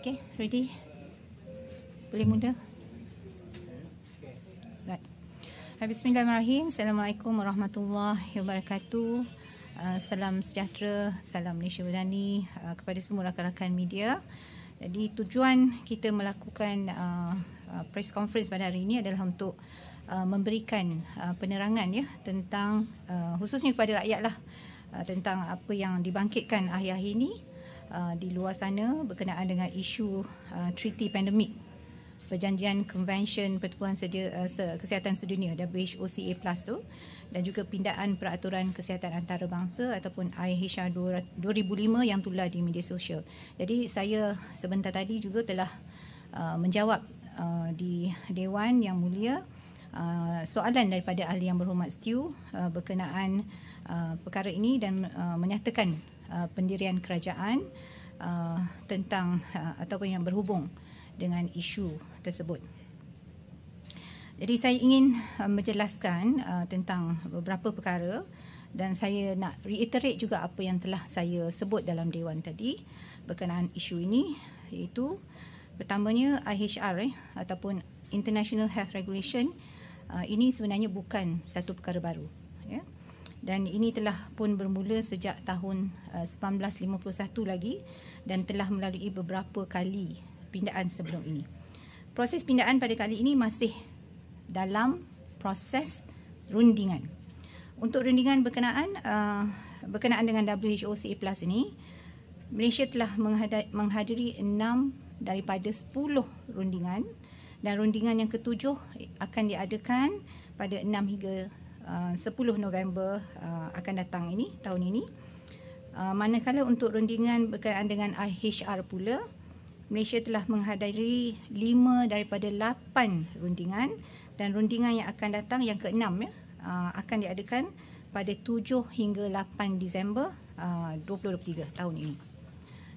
Okay, ready? Boleh mula? Right. Bismillahirrahmanirrahim. Assalamualaikum warahmatullahi wabarakatuh. Uh, salam sejahtera, salam Malaysia Berani uh, kepada semua rakan-rakan media. Jadi tujuan kita melakukan uh, uh, press conference pada hari ini adalah untuk uh, memberikan uh, penerangan ya tentang uh, khususnya kepada rakyatlah uh, tentang apa yang dibangkitkan akhir-akhir ini uh, di luar sana berkenaan dengan isu uh, treaty pandemic perjanjian konvensyen pertubuhan sedia uh, kesihatan sedunia WHOCA plus tu dan juga pindaan peraturan kesihatan antarabangsa ataupun IHR 2005 yang tular di media sosial. Jadi saya sebentar tadi juga telah uh, menjawab uh, di dewan yang mulia Uh, soalan daripada ahli yang berhormat Stew uh, berkenaan uh, perkara ini dan uh, menyatakan uh, pendirian kerajaan uh, tentang uh, ataupun yang berhubung dengan isu tersebut. Jadi saya ingin uh, menjelaskan uh, tentang beberapa perkara dan saya nak reiterate juga apa yang telah saya sebut dalam dewan tadi berkenaan isu ini iaitu pertamanya IHR eh, ataupun International Health Regulation uh, ini sebenarnya bukan satu perkara baru dan ini telah pun bermula sejak tahun 1951 eh, lagi dan telah melalui beberapa kali pindaan sebelum ini. Proses pindaan pada kali ini masih dalam proses rundingan. Untuk rundingan berkenaan eh, berkenaan dengan WHO CE ini, Malaysia telah menghadiri 6 daripada 10 rundingan dan rundingan yang ketujuh akan diadakan pada 6 hingga Ah, uh, 10 November uh, akan datang ini tahun ini. Uh, manakala untuk rundingan berkaitan dengan HR pula, Malaysia telah menghadiri 5 daripada 8 rundingan dan rundingan yang akan datang yang keenam ya, uh, akan diadakan pada 7 hingga 8 Disember uh, 2023 tahun ini.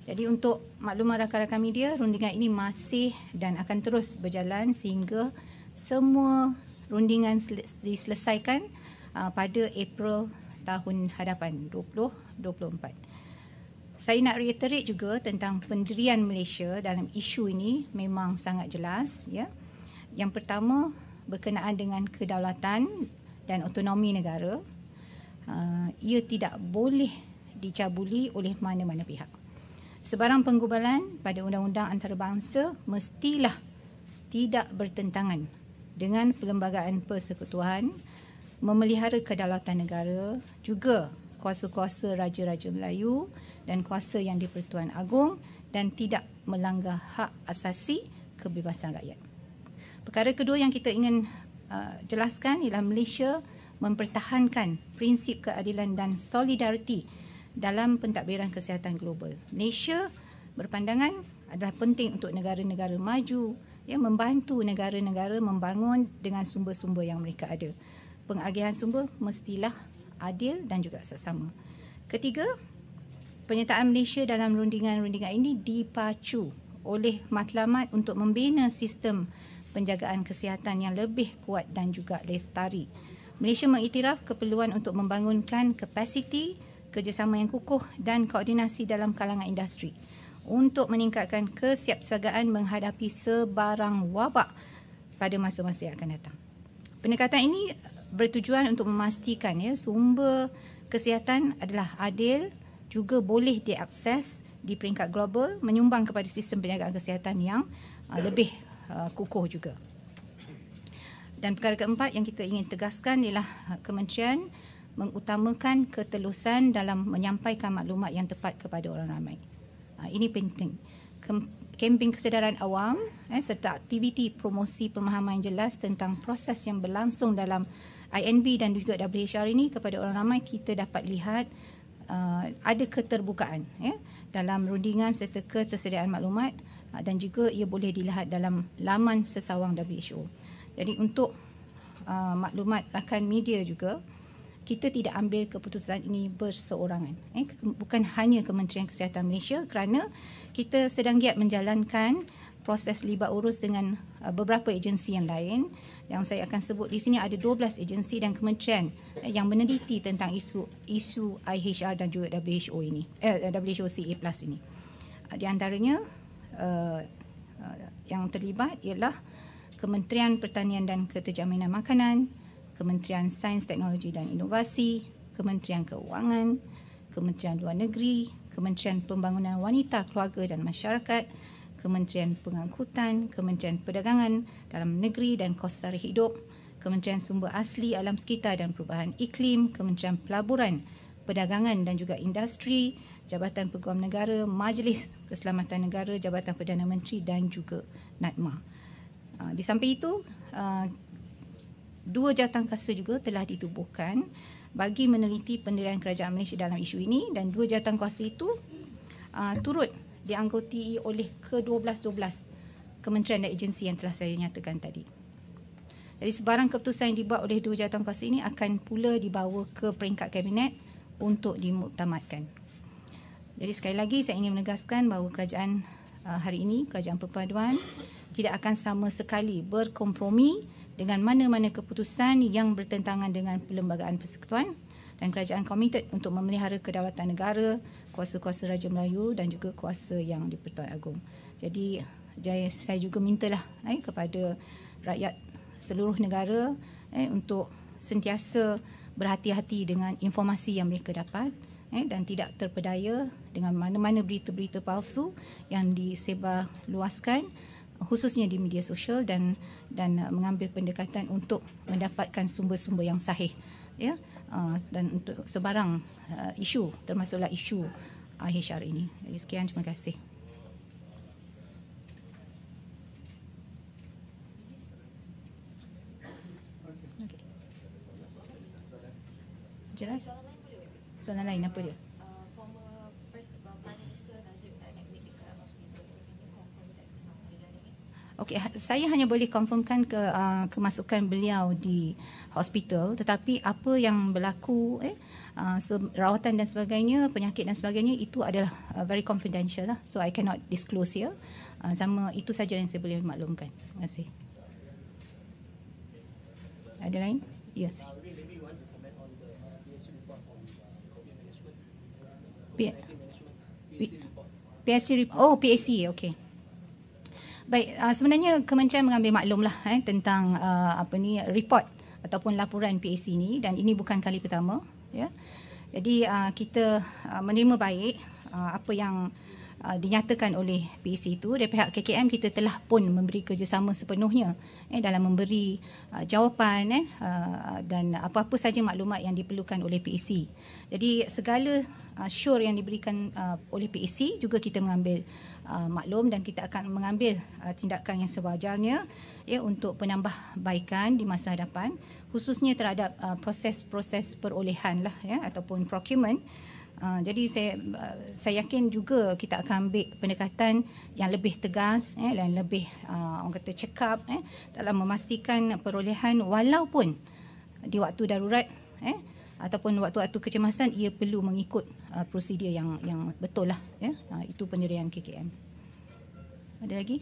Jadi untuk maklumat rakan-rakan media, rundingan ini masih dan akan terus berjalan sehingga semua rundingan diselesaikan uh, pada April tahun hadapan 2024. Saya nak reiterate juga tentang pendirian Malaysia dalam isu ini memang sangat jelas ya. Yang pertama berkenaan dengan kedaulatan dan otonomi negara. Uh, ia tidak boleh dicabuli oleh mana-mana pihak. Sebarang penggubalan pada undang-undang antarabangsa mestilah tidak bertentangan dengan Perlembagaan Persekutuan memelihara kedaulatan negara juga kuasa-kuasa Raja-Raja Melayu dan kuasa yang di-Pertuan Agong dan tidak melanggar hak asasi kebebasan rakyat. Perkara kedua yang kita ingin uh, jelaskan ialah Malaysia mempertahankan prinsip keadilan dan solidariti dalam pentadbiran kesihatan global. Malaysia berpandangan adalah penting untuk negara-negara maju ya membantu negara-negara membangun dengan sumber-sumber yang mereka ada. Pengagihan sumber mestilah adil dan juga sesama. Ketiga, penyertaan Malaysia dalam rundingan-rundingan ini dipacu oleh matlamat untuk membina sistem penjagaan kesihatan yang lebih kuat dan juga lestari. Malaysia mengiktiraf keperluan untuk membangunkan kapasiti kerjasama yang kukuh dan koordinasi dalam kalangan industri untuk meningkatkan kesiapsiagaan menghadapi sebarang wabak pada masa-masa yang akan datang. Pendekatan ini bertujuan untuk memastikan ya sumber kesihatan adalah adil juga boleh diakses di peringkat global menyumbang kepada sistem penjagaan kesihatan yang uh, lebih uh, kukuh juga. Dan perkara keempat yang kita ingin tegaskan ialah uh, kementerian mengutamakan ketelusan dalam menyampaikan maklumat yang tepat kepada orang ramai. Ah, ini penting. Kempen kesedaran awam eh, serta aktiviti promosi pemahaman jelas tentang proses yang berlangsung dalam INB dan juga WHR ini kepada orang ramai kita dapat lihat uh, ada keterbukaan eh, dalam rundingan serta ketersediaan maklumat uh, dan juga ia boleh dilihat dalam laman sesawang WHO. Jadi untuk uh, maklumat rakan media juga, kita tidak ambil keputusan ini berseorangan eh bukan hanya Kementerian Kesihatan Malaysia kerana kita sedang giat menjalankan proses libat urus dengan uh, beberapa agensi yang lain yang saya akan sebut di sini ada 12 agensi dan kementerian eh, yang meneliti tentang isu isu IHR dan juga WHO ini eh, WHO CA plus ini uh, di antaranya uh, uh, yang terlibat ialah Kementerian Pertanian dan Keterjaminan Makanan, Kementerian Sains, Teknologi dan Inovasi, Kementerian Keuangan, Kementerian Luar Negeri, Kementerian Pembangunan Wanita, Keluarga dan Masyarakat, Kementerian Pengangkutan, Kementerian Perdagangan Dalam Negeri dan Kos Sara Hidup, Kementerian Sumber Asli Alam Sekitar dan Perubahan Iklim, Kementerian Pelaburan, Perdagangan dan juga Industri, Jabatan Peguam Negara, Majlis Keselamatan Negara, Jabatan Perdana Menteri dan juga NADMA. Ah, di samping itu, ah, dua jawatan kasa juga telah ditubuhkan bagi meneliti pendirian kerajaan Malaysia dalam isu ini dan dua jawatan kuasa itu uh, turut dianggoti oleh ke-12-12 kementerian dan agensi yang telah saya nyatakan tadi. Jadi sebarang keputusan yang dibuat oleh dua jawatan kuasa ini akan pula dibawa ke peringkat kabinet untuk dimuktamadkan. Jadi sekali lagi saya ingin menegaskan bahawa kerajaan uh, hari ini, kerajaan perpaduan tidak akan sama sekali berkompromi dengan mana-mana keputusan yang bertentangan dengan Perlembagaan Persekutuan dan kerajaan komited untuk memelihara kedaulatan negara, kuasa-kuasa Raja Melayu dan juga kuasa yang di-Pertuan Agong. Jadi saya juga mintalah eh, kepada rakyat seluruh negara eh, untuk sentiasa berhati-hati dengan informasi yang mereka dapat eh, dan tidak terpedaya dengan mana-mana berita-berita palsu yang disebar luaskan khususnya di media sosial dan dan uh, mengambil pendekatan untuk mendapatkan sumber-sumber yang sahih ya uh, dan untuk sebarang uh, isu termasuklah isu uh, HR ini. Jadi sekian terima kasih. Jelas? Soalan lain apa dia? okay, ha, saya hanya boleh konfirmkan ke uh, kemasukan beliau di hospital tetapi apa yang berlaku eh uh, rawatan dan sebagainya penyakit dan sebagainya itu adalah uh, very confidential lah so i cannot disclose here uh, sama itu saja yang saya boleh maklumkan terima kasih ada lain yes ya, Pac? report. Uh, oh, Pac. okay. Baik, uh, sebenarnya Kementerian mengambil maklumlah eh tentang uh, apa ni report ataupun laporan PAC ini dan ini bukan kali pertama, ya. Jadi uh, kita uh, menerima baik uh, apa yang uh, uh, dinyatakan oleh PC e itu dari pihak KKM kita telah pun memberi kerjasama sepenuhnya eh dalam memberi uh, jawapan eh uh, dan apa-apa saja maklumat yang diperlukan oleh PC. E Jadi segala uh, syur yang diberikan uh, oleh PC e juga kita mengambil uh, maklum dan kita akan mengambil uh, tindakan yang sewajarnya ya untuk penambahbaikan di masa hadapan khususnya terhadap uh, proses-proses perolehan lah ya ataupun procurement Uh, jadi saya uh, saya yakin juga kita akan ambil pendekatan yang lebih tegas eh dan lebih uh, orang kata cekap eh dalam memastikan perolehan walaupun di waktu darurat eh ataupun waktu-waktu kecemasan ia perlu mengikut uh, prosedur yang yang betul lah eh? uh, itu pendirian KKM. Ada lagi?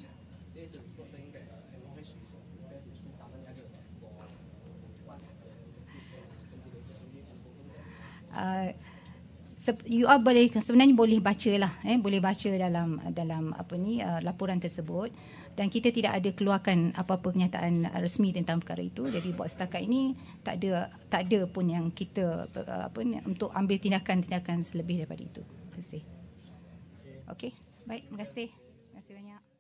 Uh, you all boleh sebenarnya boleh bacalah eh boleh baca dalam dalam apa ni uh, laporan tersebut dan kita tidak ada keluarkan apa-apa kenyataan uh, resmi tentang perkara itu jadi buat setakat ini tak ada tak ada pun yang kita uh, apa ni untuk ambil tindakan-tindakan selebih daripada itu terima kasih okey baik terima kasih terima kasih banyak